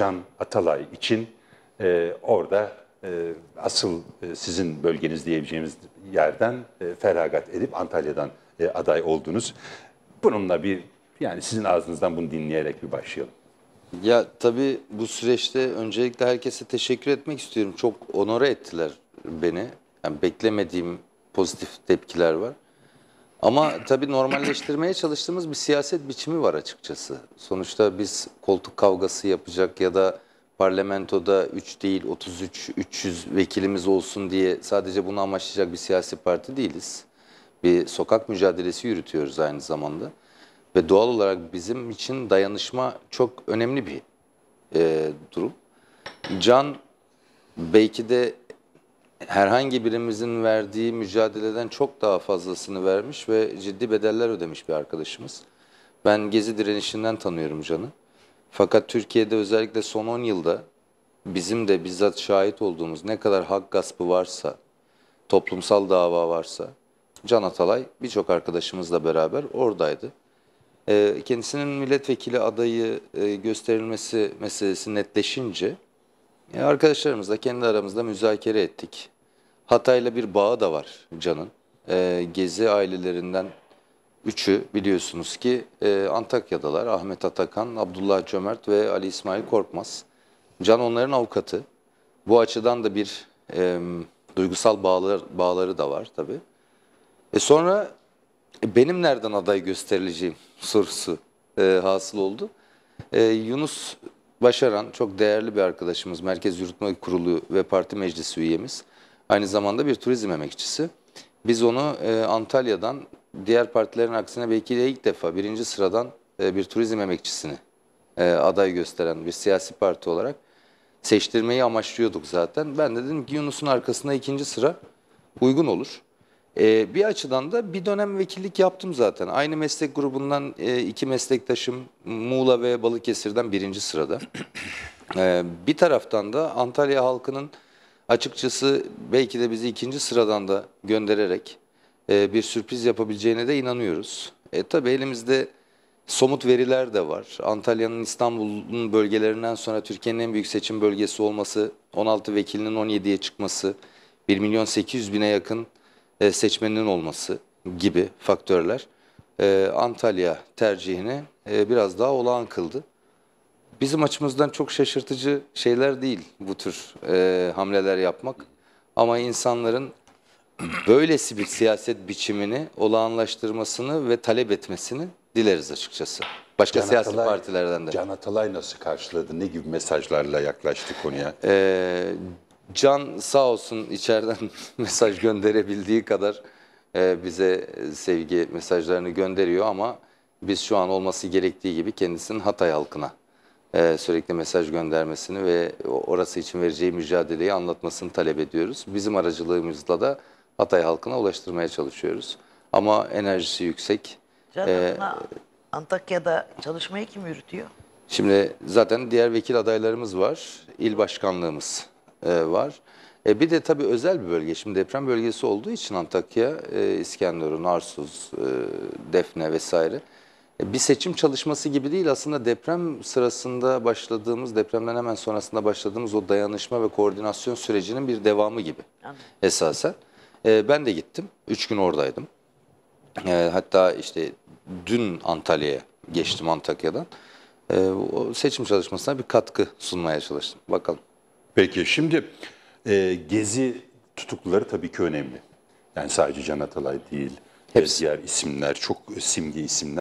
Can Atalay için e, orada e, asıl e, sizin bölgeniz diyebileceğimiz yerden e, feragat edip Antalya'dan e, aday oldunuz. Bununla bir yani sizin ağzınızdan bunu dinleyerek bir başlayalım. Ya tabii bu süreçte öncelikle herkese teşekkür etmek istiyorum. Çok onore ettiler beni. Yani beklemediğim pozitif tepkiler var. Ama tabii normalleştirmeye çalıştığımız bir siyaset biçimi var açıkçası. Sonuçta biz koltuk kavgası yapacak ya da parlamentoda 3 değil 33, 300 vekilimiz olsun diye sadece bunu amaçlayacak bir siyasi parti değiliz. Bir sokak mücadelesi yürütüyoruz aynı zamanda. Ve doğal olarak bizim için dayanışma çok önemli bir e, durum. Can belki de herhangi birimizin verdiği mücadeleden çok daha fazlasını vermiş ve ciddi bedeller ödemiş bir arkadaşımız. Ben Gezi direnişinden tanıyorum Can'ı. Fakat Türkiye'de özellikle son 10 yılda bizim de bizzat şahit olduğumuz ne kadar hak gaspı varsa, toplumsal dava varsa Can Atalay birçok arkadaşımızla beraber oradaydı. Ee, kendisinin milletvekili adayı e, gösterilmesi meselesi netleşince e, arkadaşlarımızla kendi aramızda müzakere ettik. Hatay'la bir bağı da var Can'ın. E, Gezi ailelerinden üçü biliyorsunuz ki e, Antakya'dalar. Ahmet Atakan, Abdullah Cömert ve Ali İsmail Korkmaz. Can onların avukatı. Bu açıdan da bir e, duygusal bağlar, bağları da var tabii. E sonra e, benim nereden aday gösterileceğim sorusu e, hasıl oldu. E, Yunus Başaran çok değerli bir arkadaşımız, Merkez Yürütme Kurulu ve Parti Meclisi üyemiz. Aynı zamanda bir turizm emekçisi. Biz onu e, Antalya'dan diğer partilerin aksine belki de ilk defa birinci sıradan e, bir turizm emekçisini e, aday gösteren bir siyasi parti olarak seçtirmeyi amaçlıyorduk zaten. Ben de dedim ki Yunus'un arkasında ikinci sıra uygun olur. E, bir açıdan da bir dönem vekillik yaptım zaten. Aynı meslek grubundan e, iki meslektaşım Muğla ve Balıkesir'den birinci sırada. E, bir taraftan da Antalya halkının açıkçası belki de bizi ikinci sıradan da göndererek e, bir sürpriz yapabileceğine de inanıyoruz. E, tabii elimizde somut veriler de var. Antalya'nın İstanbul'un bölgelerinden sonra Türkiye'nin en büyük seçim bölgesi olması, 16 vekilinin 17'ye çıkması, 1 milyon 800 bine yakın e, seçmeninin olması gibi faktörler e, Antalya tercihini e, biraz daha olağan kıldı bizim açımızdan çok şaşırtıcı şeyler değil bu tür e, hamleler yapmak. Ama insanların böylesi bir siyaset biçimini olağanlaştırmasını ve talep etmesini dileriz açıkçası. Başka Can siyasi Atalay, partilerden de. Can Atalay nasıl karşıladı? Ne gibi mesajlarla yaklaştı konuya? Ee, Can sağ olsun içeriden mesaj gönderebildiği kadar e, bize sevgi mesajlarını gönderiyor ama biz şu an olması gerektiği gibi kendisinin Hatay halkına e, sürekli mesaj göndermesini ve orası için vereceği mücadeleyi anlatmasını talep ediyoruz. Bizim aracılığımızla da Hatay halkına ulaştırmaya çalışıyoruz. Ama enerjisi yüksek. Can ee, Antakya'da çalışmayı kim yürütüyor? Şimdi zaten diğer vekil adaylarımız var. İl başkanlığımız e, var. E, bir de tabii özel bir bölge. Şimdi deprem bölgesi olduğu için Antakya, e, İskenderun, Arsuz, e, Defne vesaire bir seçim çalışması gibi değil aslında deprem sırasında başladığımız, depremden hemen sonrasında başladığımız o dayanışma ve koordinasyon sürecinin bir devamı gibi Anladım. esasen. E, ben de gittim. Üç gün oradaydım. E, hatta işte dün Antalya'ya geçtim Antakya'dan. E, o seçim çalışmasına bir katkı sunmaya çalıştım. Bakalım. Peki şimdi e, gezi tutukluları tabii ki önemli. Yani sadece Can Atalay değil. Hepsi. Diğer isimler, çok simge isimler.